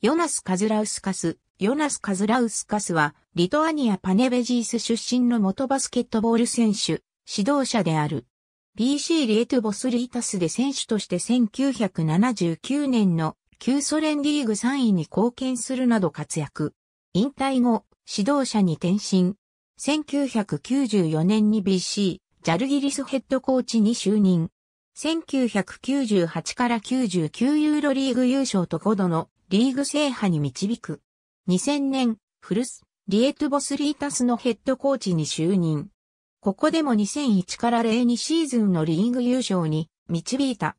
ヨナス・カズラウスカス。ヨナス・カズラウスカスは、リトアニア・パネベジース出身の元バスケットボール選手、指導者である。BC リエトゥボスリータスで選手として1979年の旧ソ連リーグ3位に貢献するなど活躍。引退後、指導者に転身。1994年に BC、ジャルギリスヘッドコーチに就任。1998から99ユーロリーグ優勝と5度のリーグ制覇に導く。2000年、ルス、リエトボスリータスのヘッドコーチに就任。ここでも2001から02シーズンのリーグ優勝に導いた。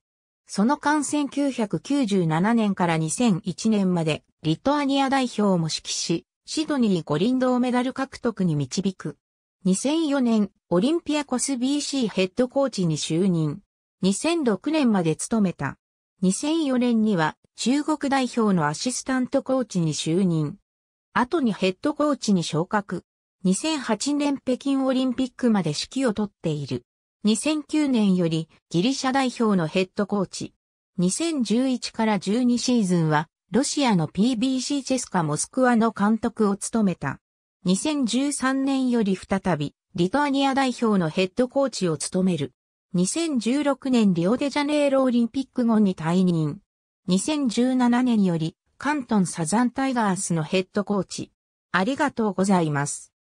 その間1997年から2001年までリトアニア代表も指揮し、シドニー五輪銅メダル獲得に導く。2004年、オリンピアコス BC ヘッドコーチに就任。2006年まで務めた。2004年には中国代表のアシスタントコーチに就任。後にヘッドコーチに昇格。2008年北京オリンピックまで指揮を取っている。2009年よりギリシャ代表のヘッドコーチ。2011から12シーズンはロシアの PBC チェスカモスクワの監督を務めた。2013年より再びリトアニア代表のヘッドコーチを務める。2016年リオデジャネイロオリンピック後に退任。2017年より、関東サザンタイガースのヘッドコーチ。ありがとうございます。